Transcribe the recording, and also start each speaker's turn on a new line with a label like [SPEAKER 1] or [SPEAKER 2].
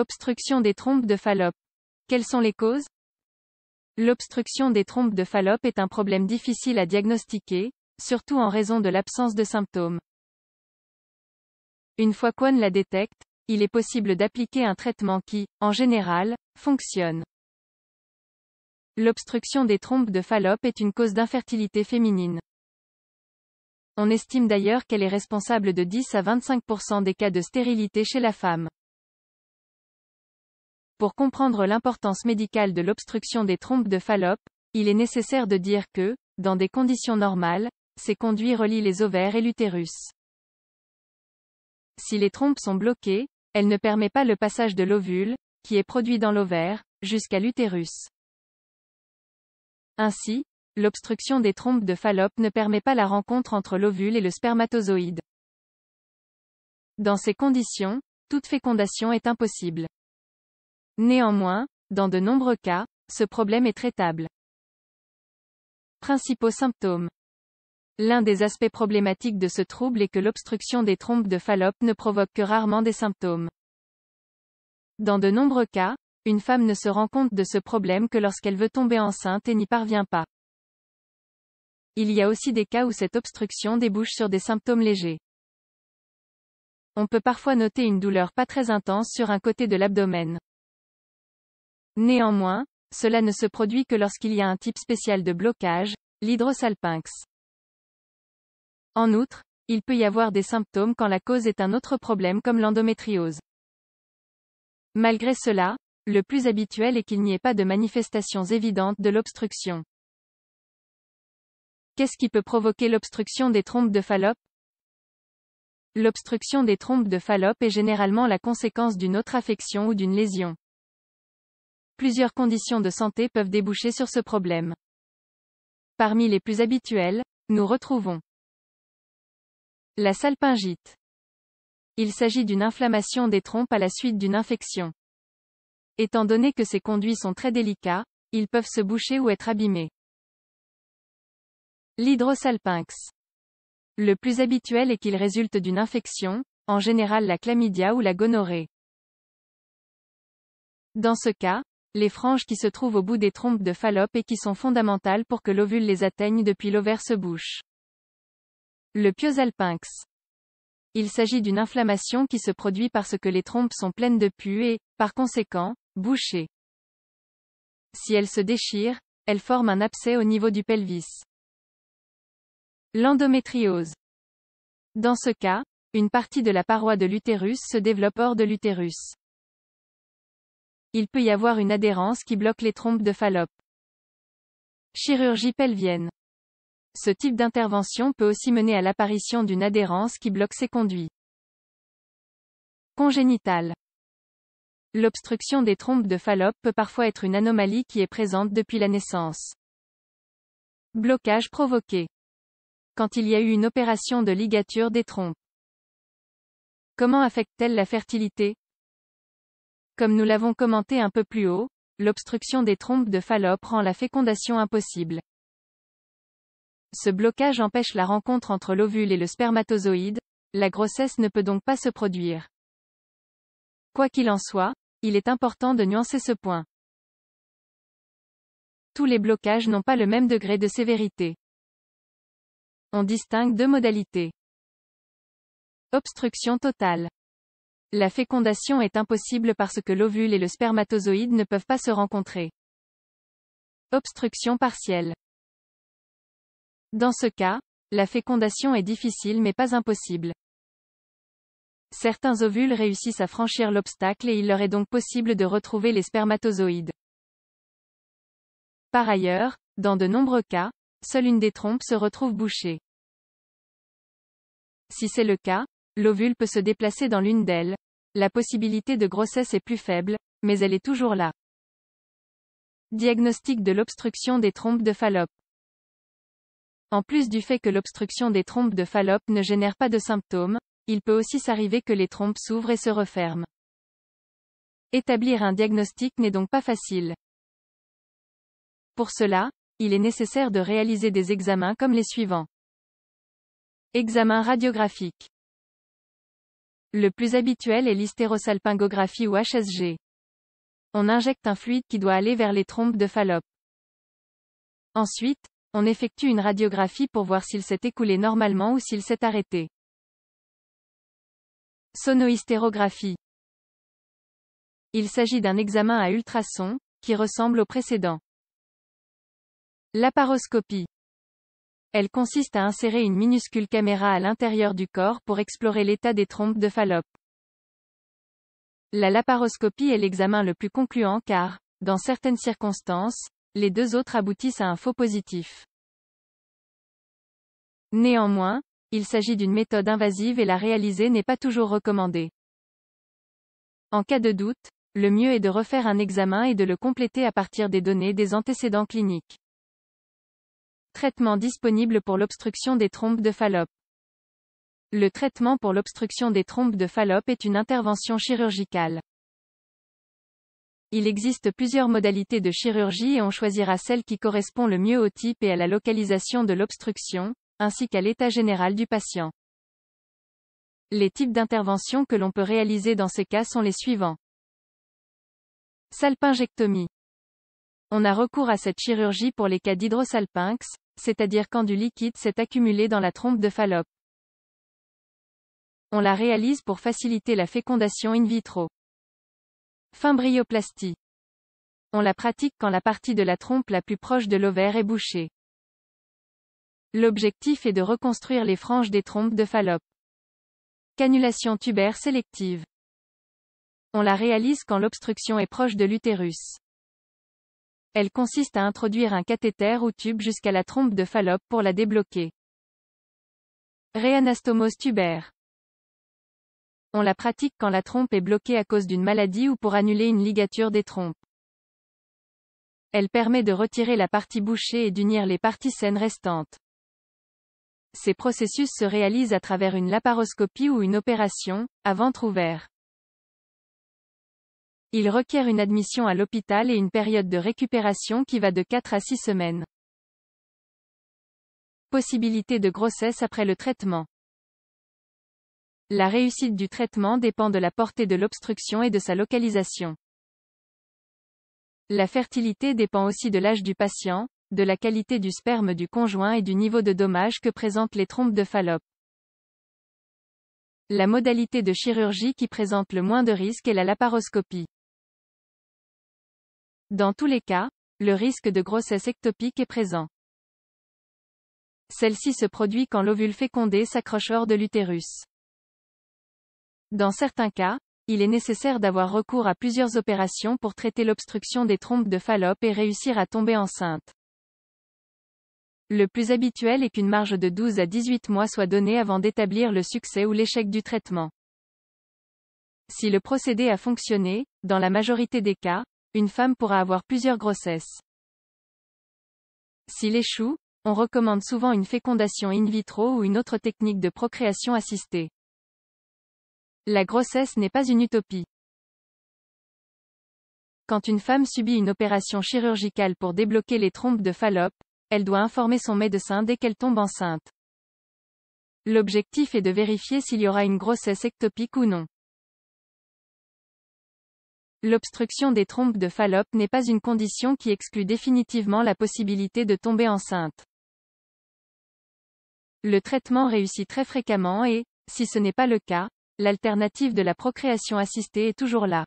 [SPEAKER 1] Obstruction des trompes de Fallope. Quelles sont les causes L'obstruction des trompes de Fallope est un problème difficile à diagnostiquer, surtout en raison de l'absence de symptômes. Une fois qu'on la détecte, il est possible d'appliquer un traitement qui, en général, fonctionne. L'obstruction des trompes de Fallope est une cause d'infertilité féminine. On estime d'ailleurs qu'elle est responsable de 10 à 25% des cas de stérilité chez la femme. Pour comprendre l'importance médicale de l'obstruction des trompes de Fallope, il est nécessaire de dire que, dans des conditions normales, ces conduits relient les ovaires et l'utérus. Si les trompes sont bloquées, elles ne permettent pas le passage de l'ovule, qui est produit dans l'ovaire, jusqu'à l'utérus. Ainsi, l'obstruction des trompes de Fallope ne permet pas la rencontre entre l'ovule et le spermatozoïde. Dans ces conditions, toute fécondation est impossible. Néanmoins, dans de nombreux cas, ce problème est traitable. Principaux symptômes. L'un des aspects problématiques de ce trouble est que l'obstruction des trompes de Fallope ne provoque que rarement des symptômes. Dans de nombreux cas, une femme ne se rend compte de ce problème que lorsqu'elle veut tomber enceinte et n'y parvient pas. Il y a aussi des cas où cette obstruction débouche sur des symptômes légers. On peut parfois noter une douleur pas très intense sur un côté de l'abdomen. Néanmoins, cela ne se produit que lorsqu'il y a un type spécial de blocage, l'hydrosalpinx. En outre, il peut y avoir des symptômes quand la cause est un autre problème comme l'endométriose. Malgré cela, le plus habituel est qu'il n'y ait pas de manifestations évidentes de l'obstruction. Qu'est-ce qui peut provoquer l'obstruction des trompes de Fallope L'obstruction des trompes de Fallope est généralement la conséquence d'une autre affection ou d'une lésion. Plusieurs conditions de santé peuvent déboucher sur ce problème. Parmi les plus habituelles, nous retrouvons la salpingite. Il s'agit d'une inflammation des trompes à la suite d'une infection. Étant donné que ces conduits sont très délicats, ils peuvent se boucher ou être abîmés. L'hydrosalpinx. Le plus habituel est qu'il résulte d'une infection, en général la chlamydia ou la gonorrhée. Dans ce cas, les franges qui se trouvent au bout des trompes de Fallope et qui sont fondamentales pour que l'ovule les atteigne depuis l'ovaire se bouche. Le piosalpinx. Il s'agit d'une inflammation qui se produit parce que les trompes sont pleines de pus et, par conséquent, bouchées. Si elles se déchirent, elles forment un abcès au niveau du pelvis. L'endométriose. Dans ce cas, une partie de la paroi de l'utérus se développe hors de l'utérus il peut y avoir une adhérence qui bloque les trompes de Fallope. Chirurgie pelvienne. Ce type d'intervention peut aussi mener à l'apparition d'une adhérence qui bloque ses conduits. Congénital. L'obstruction des trompes de Fallope peut parfois être une anomalie qui est présente depuis la naissance. Blocage provoqué. Quand il y a eu une opération de ligature des trompes. Comment affecte-t-elle la fertilité comme nous l'avons commenté un peu plus haut, l'obstruction des trompes de Fallope rend la fécondation impossible. Ce blocage empêche la rencontre entre l'ovule et le spermatozoïde, la grossesse ne peut donc pas se produire. Quoi qu'il en soit, il est important de nuancer ce point. Tous les blocages n'ont pas le même degré de sévérité. On distingue deux modalités. Obstruction totale. La fécondation est impossible parce que l'ovule et le spermatozoïde ne peuvent pas se rencontrer. Obstruction partielle. Dans ce cas, la fécondation est difficile mais pas impossible. Certains ovules réussissent à franchir l'obstacle et il leur est donc possible de retrouver les spermatozoïdes. Par ailleurs, dans de nombreux cas, seule une des trompes se retrouve bouchée. Si c'est le cas, L'ovule peut se déplacer dans l'une d'elles. La possibilité de grossesse est plus faible, mais elle est toujours là. Diagnostic de l'obstruction des trompes de Fallope. En plus du fait que l'obstruction des trompes de Fallope ne génère pas de symptômes, il peut aussi s'arriver que les trompes s'ouvrent et se referment. Établir un diagnostic n'est donc pas facile. Pour cela, il est nécessaire de réaliser des examens comme les suivants. Examen radiographique. Le plus habituel est l'hystérosalpingographie ou HSG. On injecte un fluide qui doit aller vers les trompes de Fallope. Ensuite, on effectue une radiographie pour voir s'il s'est écoulé normalement ou s'il s'est arrêté. Sonohystérographie. Il s'agit d'un examen à ultrasons, qui ressemble au précédent. Laparoscopie. Elle consiste à insérer une minuscule caméra à l'intérieur du corps pour explorer l'état des trompes de Fallope. La laparoscopie est l'examen le plus concluant car, dans certaines circonstances, les deux autres aboutissent à un faux positif. Néanmoins, il s'agit d'une méthode invasive et la réaliser n'est pas toujours recommandée. En cas de doute, le mieux est de refaire un examen et de le compléter à partir des données des antécédents cliniques. Traitement disponible pour l'obstruction des trompes de Fallope. Le traitement pour l'obstruction des trompes de Fallope est une intervention chirurgicale. Il existe plusieurs modalités de chirurgie et on choisira celle qui correspond le mieux au type et à la localisation de l'obstruction, ainsi qu'à l'état général du patient. Les types d'interventions que l'on peut réaliser dans ces cas sont les suivants. Salpingectomie. On a recours à cette chirurgie pour les cas d'hydrosalpinx, c'est-à-dire quand du liquide s'est accumulé dans la trompe de Fallope. On la réalise pour faciliter la fécondation in vitro. Fimbrioplastie. On la pratique quand la partie de la trompe la plus proche de l'ovaire est bouchée. L'objectif est de reconstruire les franges des trompes de Fallope. Canulation tubaire sélective. On la réalise quand l'obstruction est proche de l'utérus. Elle consiste à introduire un cathéter ou tube jusqu'à la trompe de Fallope pour la débloquer. Réanastomose tubaire. On la pratique quand la trompe est bloquée à cause d'une maladie ou pour annuler une ligature des trompes. Elle permet de retirer la partie bouchée et d'unir les parties saines restantes. Ces processus se réalisent à travers une laparoscopie ou une opération, à ventre ouvert. Il requiert une admission à l'hôpital et une période de récupération qui va de 4 à 6 semaines. Possibilité de grossesse après le traitement. La réussite du traitement dépend de la portée de l'obstruction et de sa localisation. La fertilité dépend aussi de l'âge du patient, de la qualité du sperme du conjoint et du niveau de dommage que présentent les trompes de Fallope. La modalité de chirurgie qui présente le moins de risques est la laparoscopie. Dans tous les cas, le risque de grossesse ectopique est présent. Celle-ci se produit quand l'ovule fécondé s'accroche hors de l'utérus. Dans certains cas, il est nécessaire d'avoir recours à plusieurs opérations pour traiter l'obstruction des trompes de Fallope et réussir à tomber enceinte. Le plus habituel est qu'une marge de 12 à 18 mois soit donnée avant d'établir le succès ou l'échec du traitement. Si le procédé a fonctionné, dans la majorité des cas, une femme pourra avoir plusieurs grossesses. S'il échoue, on recommande souvent une fécondation in vitro ou une autre technique de procréation assistée. La grossesse n'est pas une utopie. Quand une femme subit une opération chirurgicale pour débloquer les trompes de Fallope, elle doit informer son médecin dès qu'elle tombe enceinte. L'objectif est de vérifier s'il y aura une grossesse ectopique ou non. L'obstruction des trompes de Fallope n'est pas une condition qui exclut définitivement la possibilité de tomber enceinte. Le traitement réussit très fréquemment et, si ce n'est pas le cas, l'alternative de la procréation assistée est toujours là.